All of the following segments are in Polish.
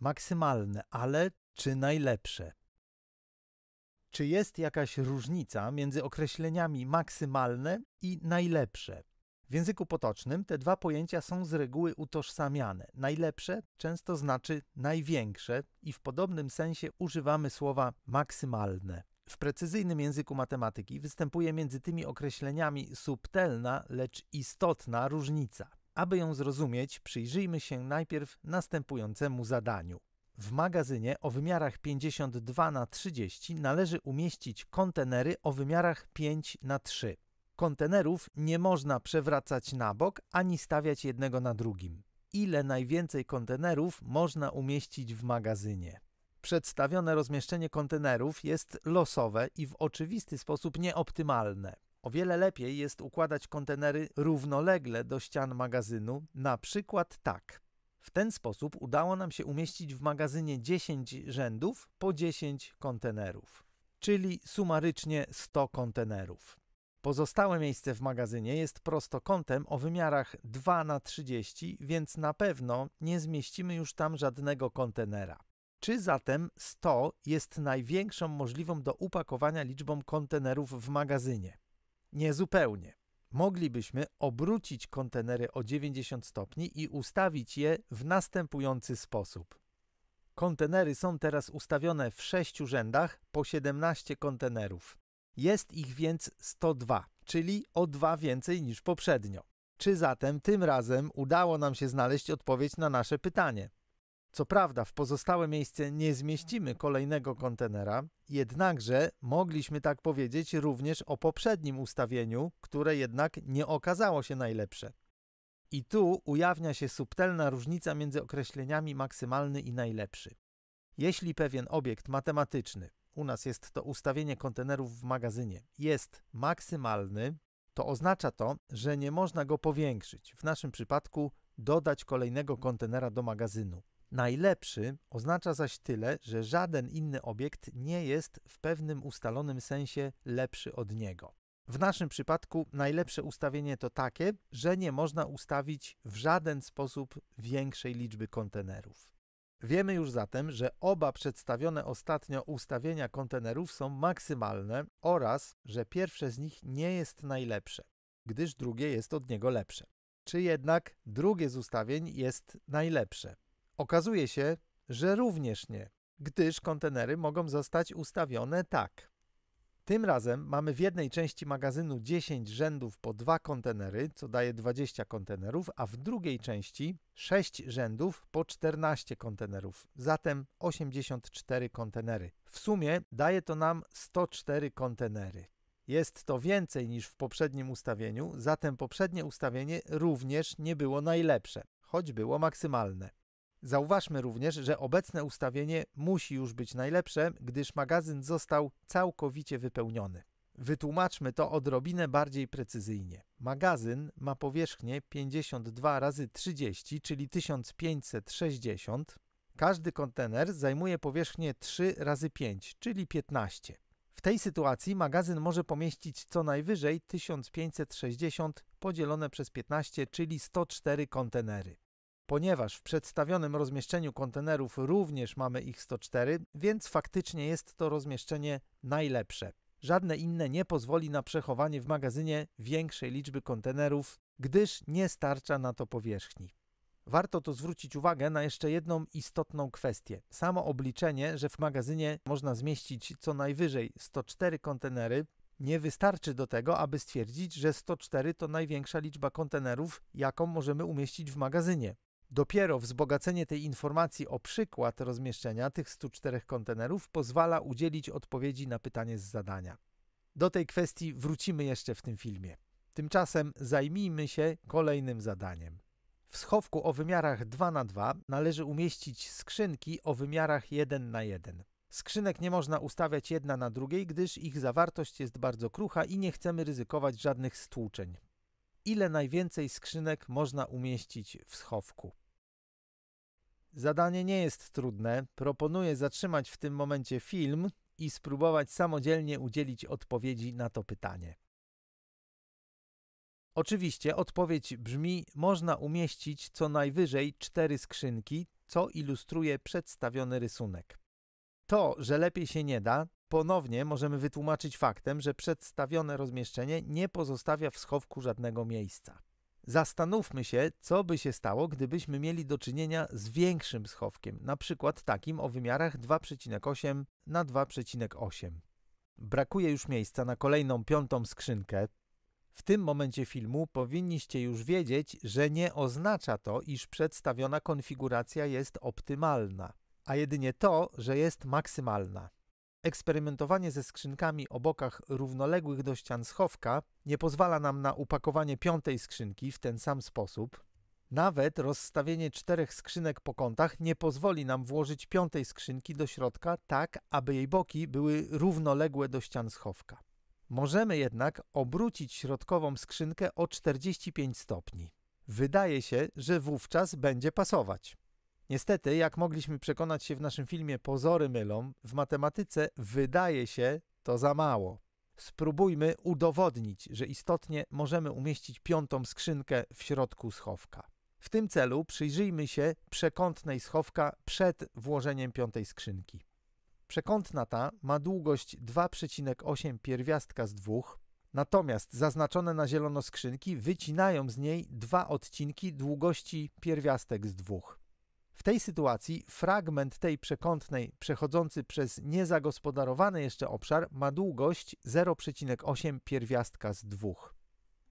maksymalne, ale czy najlepsze? Czy jest jakaś różnica między określeniami maksymalne i najlepsze? W języku potocznym te dwa pojęcia są z reguły utożsamiane. Najlepsze często znaczy największe i w podobnym sensie używamy słowa maksymalne. W precyzyjnym języku matematyki występuje między tymi określeniami subtelna, lecz istotna różnica. Aby ją zrozumieć, przyjrzyjmy się najpierw następującemu zadaniu. W magazynie o wymiarach 52 na 30 należy umieścić kontenery o wymiarach 5 na 3. Kontenerów nie można przewracać na bok ani stawiać jednego na drugim. Ile najwięcej kontenerów można umieścić w magazynie? Przedstawione rozmieszczenie kontenerów jest losowe i w oczywisty sposób nieoptymalne. O wiele lepiej jest układać kontenery równolegle do ścian magazynu, na przykład tak. W ten sposób udało nam się umieścić w magazynie 10 rzędów po 10 kontenerów, czyli sumarycznie 100 kontenerów. Pozostałe miejsce w magazynie jest prostokątem o wymiarach 2 na 30, więc na pewno nie zmieścimy już tam żadnego kontenera. Czy zatem 100 jest największą możliwą do upakowania liczbą kontenerów w magazynie? Niezupełnie. Moglibyśmy obrócić kontenery o 90 stopni i ustawić je w następujący sposób. Kontenery są teraz ustawione w 6 rzędach po 17 kontenerów. Jest ich więc 102, czyli o 2 więcej niż poprzednio. Czy zatem tym razem udało nam się znaleźć odpowiedź na nasze pytanie? Co prawda, w pozostałe miejsce nie zmieścimy kolejnego kontenera, jednakże mogliśmy tak powiedzieć również o poprzednim ustawieniu, które jednak nie okazało się najlepsze. I tu ujawnia się subtelna różnica między określeniami maksymalny i najlepszy. Jeśli pewien obiekt matematyczny, u nas jest to ustawienie kontenerów w magazynie, jest maksymalny, to oznacza to, że nie można go powiększyć, w naszym przypadku dodać kolejnego kontenera do magazynu. Najlepszy oznacza zaś tyle, że żaden inny obiekt nie jest w pewnym ustalonym sensie lepszy od niego. W naszym przypadku najlepsze ustawienie to takie, że nie można ustawić w żaden sposób większej liczby kontenerów. Wiemy już zatem, że oba przedstawione ostatnio ustawienia kontenerów są maksymalne oraz, że pierwsze z nich nie jest najlepsze, gdyż drugie jest od niego lepsze. Czy jednak drugie z ustawień jest najlepsze? Okazuje się, że również nie, gdyż kontenery mogą zostać ustawione tak. Tym razem mamy w jednej części magazynu 10 rzędów po 2 kontenery, co daje 20 kontenerów, a w drugiej części 6 rzędów po 14 kontenerów, zatem 84 kontenery. W sumie daje to nam 104 kontenery. Jest to więcej niż w poprzednim ustawieniu, zatem poprzednie ustawienie również nie było najlepsze, choć było maksymalne. Zauważmy również, że obecne ustawienie musi już być najlepsze, gdyż magazyn został całkowicie wypełniony. Wytłumaczmy to odrobinę bardziej precyzyjnie. Magazyn ma powierzchnię 52 razy 30, czyli 1560. Każdy kontener zajmuje powierzchnię 3 razy 5, czyli 15. W tej sytuacji magazyn może pomieścić co najwyżej 1560 podzielone przez 15, czyli 104 kontenery. Ponieważ w przedstawionym rozmieszczeniu kontenerów również mamy ich 104, więc faktycznie jest to rozmieszczenie najlepsze. Żadne inne nie pozwoli na przechowanie w magazynie większej liczby kontenerów, gdyż nie starcza na to powierzchni. Warto tu zwrócić uwagę na jeszcze jedną istotną kwestię. Samo obliczenie, że w magazynie można zmieścić co najwyżej 104 kontenery, nie wystarczy do tego, aby stwierdzić, że 104 to największa liczba kontenerów, jaką możemy umieścić w magazynie. Dopiero wzbogacenie tej informacji o przykład rozmieszczenia tych 104 kontenerów pozwala udzielić odpowiedzi na pytanie z zadania. Do tej kwestii wrócimy jeszcze w tym filmie. Tymczasem zajmijmy się kolejnym zadaniem. W schowku o wymiarach 2x2 należy umieścić skrzynki o wymiarach 1x1. Skrzynek nie można ustawiać jedna na drugiej, gdyż ich zawartość jest bardzo krucha i nie chcemy ryzykować żadnych stłuczeń. Ile najwięcej skrzynek można umieścić w schowku? Zadanie nie jest trudne. Proponuję zatrzymać w tym momencie film i spróbować samodzielnie udzielić odpowiedzi na to pytanie. Oczywiście odpowiedź brzmi: można umieścić co najwyżej cztery skrzynki, co ilustruje przedstawiony rysunek. To, że lepiej się nie da, ponownie możemy wytłumaczyć faktem, że przedstawione rozmieszczenie nie pozostawia w schowku żadnego miejsca. Zastanówmy się, co by się stało, gdybyśmy mieli do czynienia z większym schowkiem, na przykład takim o wymiarach 2,8 na 2,8. Brakuje już miejsca na kolejną piątą skrzynkę. W tym momencie filmu powinniście już wiedzieć, że nie oznacza to, iż przedstawiona konfiguracja jest optymalna, a jedynie to, że jest maksymalna. Eksperymentowanie ze skrzynkami o bokach równoległych do ścian schowka nie pozwala nam na upakowanie piątej skrzynki w ten sam sposób. Nawet rozstawienie czterech skrzynek po kątach nie pozwoli nam włożyć piątej skrzynki do środka tak, aby jej boki były równoległe do ścian schowka. Możemy jednak obrócić środkową skrzynkę o 45 stopni. Wydaje się, że wówczas będzie pasować. Niestety, jak mogliśmy przekonać się w naszym filmie Pozory mylą, w matematyce wydaje się to za mało. Spróbujmy udowodnić, że istotnie możemy umieścić piątą skrzynkę w środku schowka. W tym celu przyjrzyjmy się przekątnej schowka przed włożeniem piątej skrzynki. Przekątna ta ma długość 2,8 pierwiastka z 2, natomiast zaznaczone na zielono skrzynki wycinają z niej dwa odcinki długości pierwiastek z 2. W tej sytuacji fragment tej przekątnej przechodzący przez niezagospodarowany jeszcze obszar ma długość 0,8 pierwiastka z 2.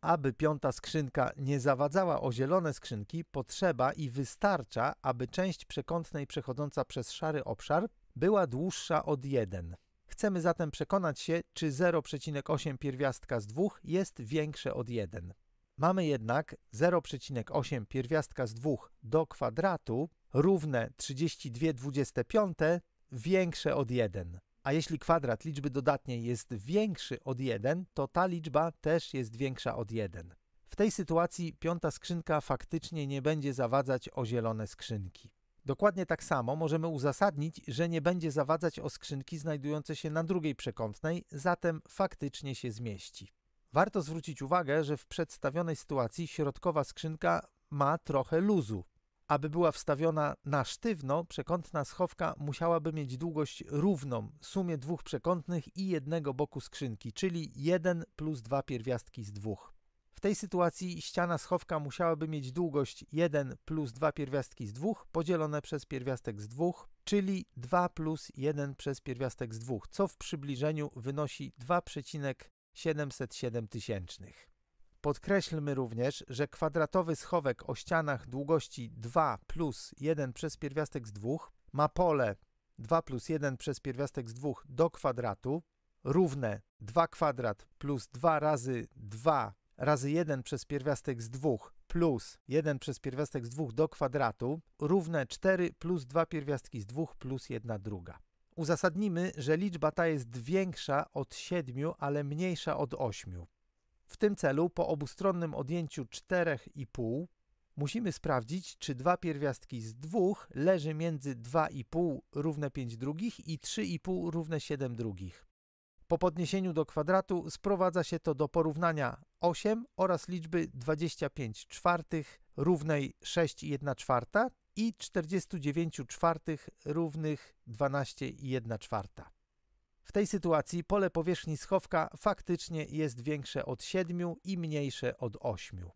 Aby piąta skrzynka nie zawadzała o zielone skrzynki, potrzeba i wystarcza, aby część przekątnej przechodząca przez szary obszar była dłuższa od 1. Chcemy zatem przekonać się, czy 0,8 pierwiastka z 2 jest większe od 1. Mamy jednak 0,8 pierwiastka z 2 do kwadratu równe 32,25 większe od 1. A jeśli kwadrat liczby dodatniej jest większy od 1, to ta liczba też jest większa od 1. W tej sytuacji piąta skrzynka faktycznie nie będzie zawadzać o zielone skrzynki. Dokładnie tak samo możemy uzasadnić, że nie będzie zawadzać o skrzynki znajdujące się na drugiej przekątnej, zatem faktycznie się zmieści. Warto zwrócić uwagę, że w przedstawionej sytuacji środkowa skrzynka ma trochę luzu. Aby była wstawiona na sztywno, przekątna schowka musiałaby mieć długość równą sumie dwóch przekątnych i jednego boku skrzynki, czyli 1 plus 2 pierwiastki z 2. W tej sytuacji ściana schowka musiałaby mieć długość 1 plus 2 pierwiastki z 2 podzielone przez pierwiastek z 2, czyli 2 plus 1 przez pierwiastek z 2, co w przybliżeniu wynosi 2,707 tysięcznych. Podkreślmy również, że kwadratowy schowek o ścianach długości 2 plus 1 przez pierwiastek z 2 ma pole 2 plus 1 przez pierwiastek z 2 do kwadratu równe 2 kwadrat plus 2 razy 2 razy 1 przez pierwiastek z 2 plus 1 przez pierwiastek z 2 do kwadratu równe 4 plus 2 pierwiastki z 2 plus 1 druga. Uzasadnimy, że liczba ta jest większa od 7, ale mniejsza od 8. W tym celu po obustronnym odjęciu 4,5 musimy sprawdzić, czy dwa pierwiastki z dwóch leży między 2,5 równe 5 drugich i 3,5 równe 7 drugich. Po podniesieniu do kwadratu sprowadza się to do porównania 8 oraz liczby 25 czwartych równej 6 1 czwarta i 49 czwartych równych 12 1 czwarta. W tej sytuacji pole powierzchni schowka faktycznie jest większe od 7 i mniejsze od 8.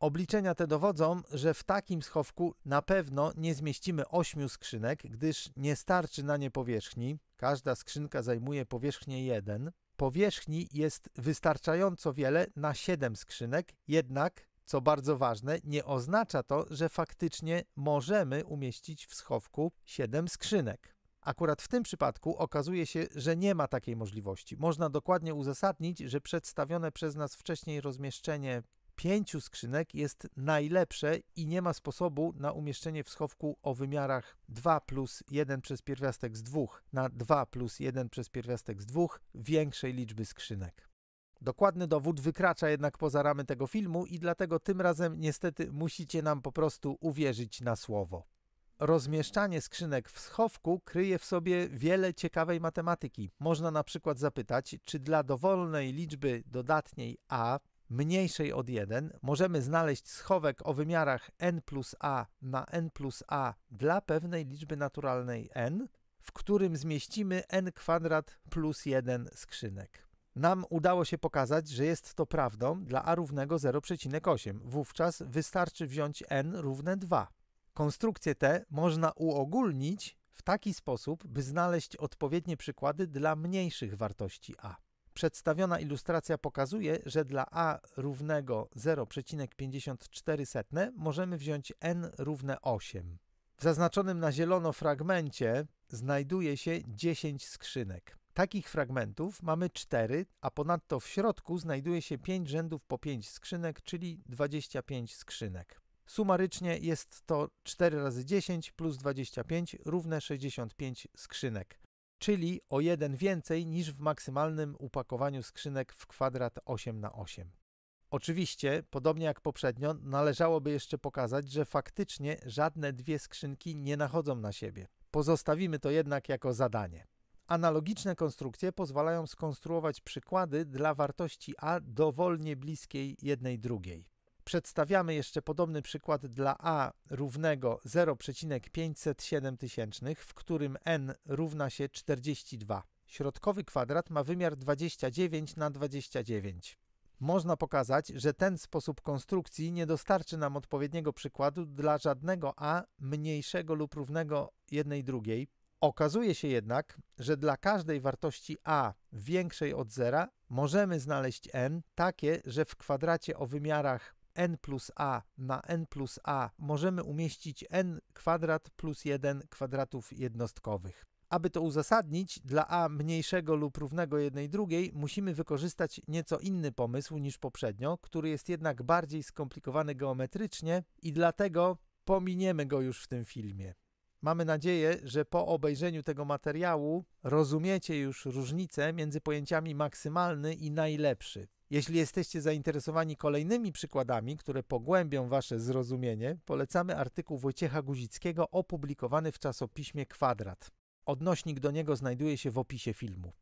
Obliczenia te dowodzą, że w takim schowku na pewno nie zmieścimy 8 skrzynek, gdyż nie starczy na nie powierzchni. Każda skrzynka zajmuje powierzchnię 1. Powierzchni jest wystarczająco wiele na 7 skrzynek, jednak, co bardzo ważne, nie oznacza to, że faktycznie możemy umieścić w schowku 7 skrzynek. Akurat w tym przypadku okazuje się, że nie ma takiej możliwości. Można dokładnie uzasadnić, że przedstawione przez nas wcześniej rozmieszczenie pięciu skrzynek jest najlepsze i nie ma sposobu na umieszczenie w schowku o wymiarach 2 plus 1 przez pierwiastek z 2 na 2 plus 1 przez pierwiastek z 2 większej liczby skrzynek. Dokładny dowód wykracza jednak poza ramy tego filmu i dlatego tym razem niestety musicie nam po prostu uwierzyć na słowo rozmieszczanie skrzynek w schowku kryje w sobie wiele ciekawej matematyki. Można na przykład zapytać, czy dla dowolnej liczby dodatniej a mniejszej od 1 możemy znaleźć schowek o wymiarach n plus a na n plus a dla pewnej liczby naturalnej n, w którym zmieścimy n kwadrat plus 1 skrzynek. Nam udało się pokazać, że jest to prawdą dla a równego 0,8. Wówczas wystarczy wziąć n równe 2. Konstrukcje te można uogólnić w taki sposób, by znaleźć odpowiednie przykłady dla mniejszych wartości a. Przedstawiona ilustracja pokazuje, że dla a równego 0,54 możemy wziąć n równe 8. W zaznaczonym na zielono fragmencie znajduje się 10 skrzynek. Takich fragmentów mamy 4, a ponadto w środku znajduje się 5 rzędów po 5 skrzynek, czyli 25 skrzynek. Sumarycznie jest to 4 razy 10 plus 25 równe 65 skrzynek, czyli o jeden więcej niż w maksymalnym upakowaniu skrzynek w kwadrat 8 na 8. Oczywiście, podobnie jak poprzednio, należałoby jeszcze pokazać, że faktycznie żadne dwie skrzynki nie nachodzą na siebie. Pozostawimy to jednak jako zadanie. Analogiczne konstrukcje pozwalają skonstruować przykłady dla wartości a dowolnie bliskiej jednej drugiej. Przedstawiamy jeszcze podobny przykład dla a równego 0,507, w którym n równa się 42. Środkowy kwadrat ma wymiar 29 na 29. Można pokazać, że ten sposób konstrukcji nie dostarczy nam odpowiedniego przykładu dla żadnego a mniejszego lub równego jednej drugiej. Okazuje się jednak, że dla każdej wartości a większej od zera możemy znaleźć n takie, że w kwadracie o wymiarach n plus a na n plus a możemy umieścić n kwadrat plus 1 kwadratów jednostkowych. Aby to uzasadnić, dla a mniejszego lub równego jednej drugiej musimy wykorzystać nieco inny pomysł niż poprzednio, który jest jednak bardziej skomplikowany geometrycznie i dlatego pominiemy go już w tym filmie. Mamy nadzieję, że po obejrzeniu tego materiału rozumiecie już różnicę między pojęciami maksymalny i najlepszy. Jeśli jesteście zainteresowani kolejnymi przykładami, które pogłębią Wasze zrozumienie, polecamy artykuł Wojciecha Guzickiego opublikowany w czasopiśmie Kwadrat. Odnośnik do niego znajduje się w opisie filmu.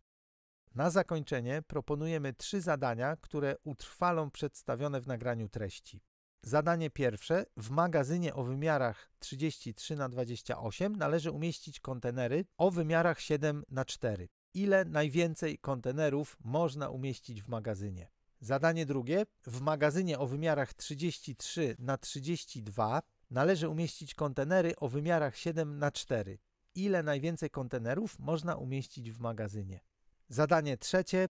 Na zakończenie proponujemy trzy zadania, które utrwalą przedstawione w nagraniu treści. Zadanie pierwsze. W magazynie o wymiarach 33 na 28 należy umieścić kontenery o wymiarach 7 na 4 ile najwięcej kontenerów można umieścić w magazynie. Zadanie drugie. W magazynie o wymiarach 33 na 32 należy umieścić kontenery o wymiarach 7 na 4. Ile najwięcej kontenerów można umieścić w magazynie? Zadanie trzecie.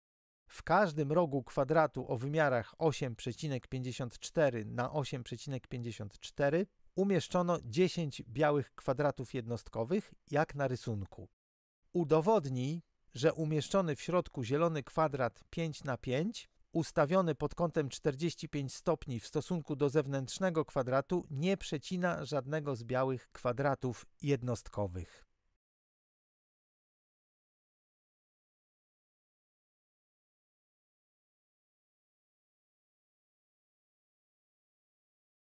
W każdym rogu kwadratu o wymiarach 8,54 na 8,54 umieszczono 10 białych kwadratów jednostkowych, jak na rysunku. Udowodnij, że umieszczony w środku zielony kwadrat 5 na 5 ustawiony pod kątem 45 stopni w stosunku do zewnętrznego kwadratu nie przecina żadnego z białych kwadratów jednostkowych.